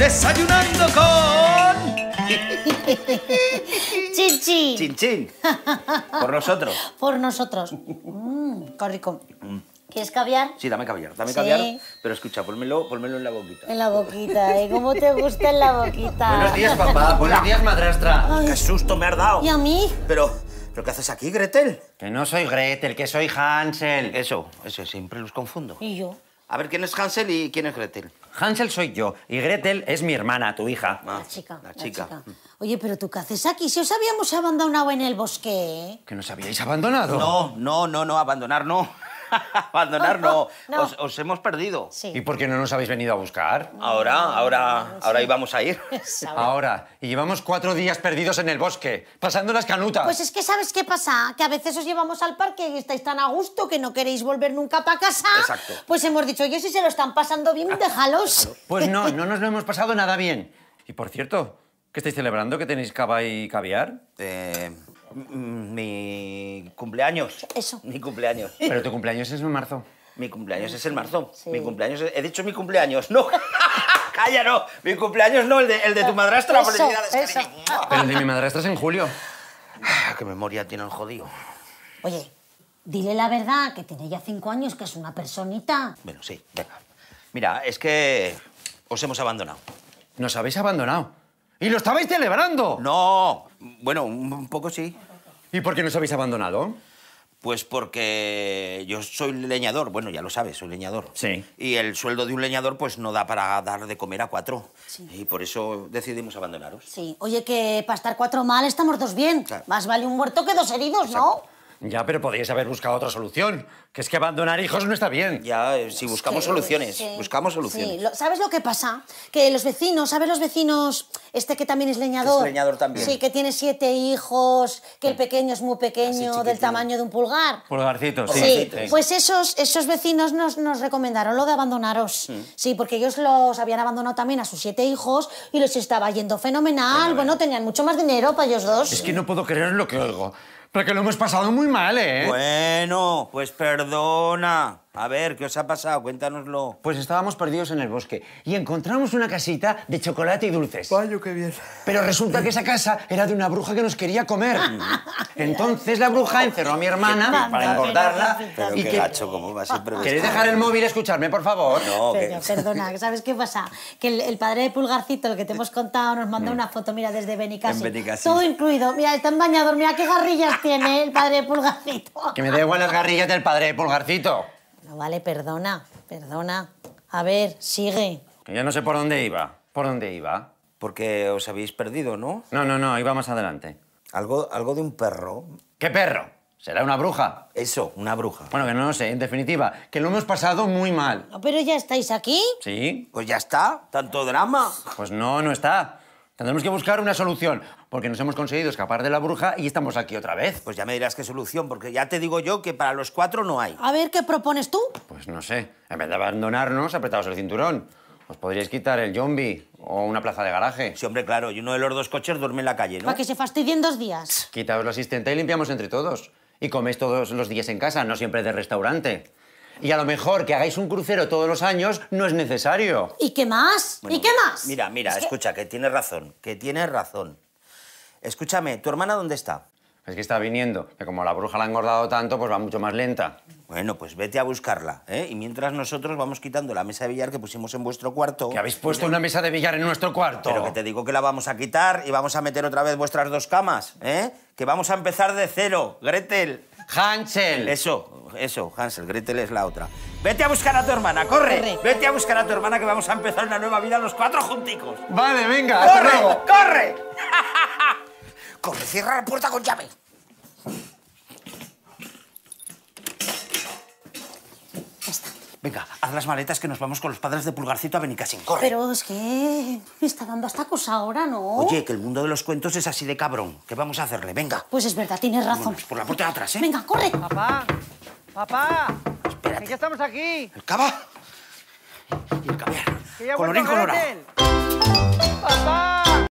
Desayunando con... Chinchín. Chinchín. Por nosotros. Por nosotros. Mmm, qué mm. ¿Quieres caviar? Sí, dame caviar, dame caviar. Pero escucha, pónmelo, pónmelo en la boquita. En la boquita, ¿eh? ¿Cómo te gusta en la boquita? Buenos días, papá. Buenos días, madrastra. Qué susto me has dado. ¿Y a mí? Pero, ¿pero qué haces aquí, Gretel? Que no soy Gretel, que soy Hansel. Eso, eso, siempre los confundo. ¿Y yo? A ver, ¿quién es Hansel y quién es Gretel? Hansel soy yo y Gretel es mi hermana, tu hija. Ah, la, chica, la chica. La chica. Oye, pero tú qué haces aquí? Si os habíamos abandonado en el bosque. ¿Que nos habíais abandonado? No, no, no, no, abandonar no. Abandonar no, Os, hemos perdido. ¿Y por qué no nos habéis venido a buscar? Ahora, ahora, ahora íbamos a ir. ahora, y llevamos cuatro días perdidos en el bosque, pasando las canutas. Pues es que ¿sabes qué pasa? Que a veces os llevamos al parque y estáis tan a gusto que no queréis volver nunca para casa. Exacto. Pues hemos dicho, yo si se lo están pasando bien, déjalos. Pues no, no nos lo hemos pasado nada bien. Y por cierto, ¿qué estáis celebrando? ¿Que tenéis cava y caviar? Eh... Mm, mi cumpleaños. Eso. Mi cumpleaños. Pero tu cumpleaños es en marzo. Mi cumpleaños es en marzo. Mi cumpleaños He dicho mi cumpleaños, no. Calla, no. Mi cumpleaños no, el de, el de tu madrastra. Eso, Pero el de mi madrastra es en julio. Ah, qué memoria tiene el jodido. Oye, dile la verdad, que tiene ya cinco años, que es una personita. Bueno, sí, venga. Mira, es que os hemos abandonado. ¿Nos habéis abandonado? ¡Y lo estabais celebrando! No, bueno, un poco sí. ¿Y por qué nos habéis abandonado? Pues porque yo soy leñador, bueno, ya lo sabes, soy leñador. Sí. Y el sueldo de un leñador pues no da para dar de comer a cuatro. Sí. Y por eso decidimos abandonaros. Sí. Oye, que para estar cuatro mal estamos dos bien. Más vale un muerto que dos heridos, ¿no? Ya, pero podéis haber buscado otra solución. Que es que abandonar hijos no está bien. Ya, eh, si buscamos soluciones, buscamos soluciones. Sí. ¿Sabes lo que pasa? Que los vecinos, ¿sabes los vecinos? Este que también es leñador. Sí, que tiene siete hijos, que el pequeño es muy pequeño, del tamaño de un pulgar. Pulgarcitos, sí. sí. Pues esos, esos vecinos nos, recomendaron lo de abandonaros. Mm. Sí, porque ellos los habían abandonado también a sus siete hijos y los estaba yendo fenomenal. Bueno, tenían mucho más dinero para ellos dos. Es que no puedo creer lo que oigo que lo hemos pasado muy mal, ¿eh? Bueno, pues perdona. A ver, ¿qué os ha pasado? Cuéntanoslo. Pues estábamos perdidos en el bosque y encontramos una casita de chocolate y dulces. Vaya, qué bien. Pero resulta que esa casa era de una bruja que nos quería comer. Entonces la bruja encerró a mi hermana para engordarla. Pero qué gacho, ¿cómo va ¿Queréis dejar el móvil y escucharme, por favor? No, perdona, ¿sabes qué pasa? Que el, padre de Pulgarcito, el que te hemos contado, nos mandó mm. una foto, mira, desde Benicassi. Todo incluido. Mira, en bañador. mira qué garrillas tiene el padre de Pulgarcito. Que me da igual las garrillas del padre de Pulgarcito. Ah, vale, perdona, perdona. A ver, sigue. Que ya no sé por dónde iba. ¿Por dónde iba? Porque os habéis perdido, ¿no? No, no, no, iba más adelante. Algo, algo de un perro. ¿Qué perro? ¿Será una bruja? Eso, una bruja. Bueno, que no lo sé, en definitiva, que lo hemos pasado muy mal. ¿Pero ya estáis aquí? Sí. Pues ya está, tanto drama. Pues no, no está. Tendremos que buscar una solución, porque nos hemos conseguido escapar de la bruja y estamos aquí otra vez. Pues ya me dirás qué solución, porque ya te digo yo que para los cuatro no hay. A ver, ¿qué propones tú? Pues no sé. En vez de abandonarnos, apretados el cinturón. Os podríais quitar el zombie o una plaza de garaje. Sí, hombre, claro. Y uno de los dos coches duerme en la calle, ¿no? Para que se fastidien dos días. Quitaos la asistente y limpiamos entre todos. Y coméis todos los días en casa, no siempre de restaurante. Y a lo mejor que hagáis un crucero todos los años no es necesario. ¿Y qué más? ¿Y qué más? Mira, mira, escucha, que... que tienes razón, que tienes razón. Escúchame, ¿tu hermana dónde está? Es que está viniendo, que como la bruja la ha engordado tanto, pues va mucho más lenta. Bueno, pues vete a buscarla, ¿eh? Y mientras nosotros vamos quitando la mesa de billar que pusimos en vuestro cuarto... ¿Que habéis puesto una mesa de billar en nuestro cuarto? Pero que te digo que la vamos a quitar y vamos a meter otra vez vuestras dos camas, ¿eh? Que vamos a empezar de cero, Gretel. Hansel. Eso, eso, Hansel, Gretel es la otra. Vete a buscar a tu hermana, corre. Vete a buscar a tu hermana que vamos a empezar una nueva vida los cuatro junticos. Vale, venga, corre, Corre, corre. cierra la puerta con llave. Venga, haz las maletas que nos vamos con los padres de Pulgarcito a Benicassin. ¡Corre! Pero es que me está dando hasta cosa ahora, ¿no? Oye, que el mundo de los cuentos es así de cabrón. ¿Qué vamos a hacerle? Venga. Pues es verdad, tienes razón. por la puerta de atrás, ¿eh? Venga, corre. Papá, papá. Espérate. Que ya estamos aquí. El cava y el caviar. Colorín colorado. Papá.